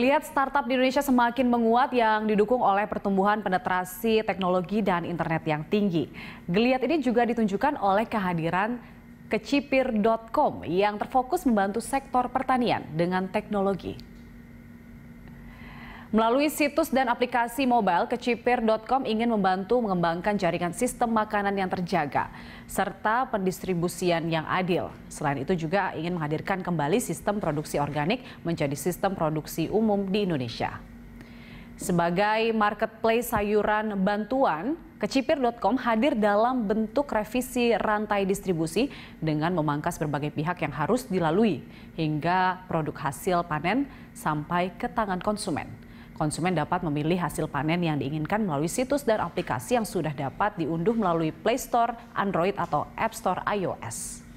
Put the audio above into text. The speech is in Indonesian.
Lihat startup di Indonesia semakin menguat yang didukung oleh pertumbuhan penetrasi teknologi dan internet yang tinggi. Geliat ini juga ditunjukkan oleh kehadiran kecipir.com yang terfokus membantu sektor pertanian dengan teknologi. Melalui situs dan aplikasi mobile, kecipir.com ingin membantu mengembangkan jaringan sistem makanan yang terjaga, serta pendistribusian yang adil. Selain itu juga ingin menghadirkan kembali sistem produksi organik menjadi sistem produksi umum di Indonesia. Sebagai marketplace sayuran bantuan, kecipir.com hadir dalam bentuk revisi rantai distribusi dengan memangkas berbagai pihak yang harus dilalui hingga produk hasil panen sampai ke tangan konsumen. Konsumen dapat memilih hasil panen yang diinginkan melalui situs dan aplikasi yang sudah dapat diunduh melalui Play Store, Android, atau App Store iOS.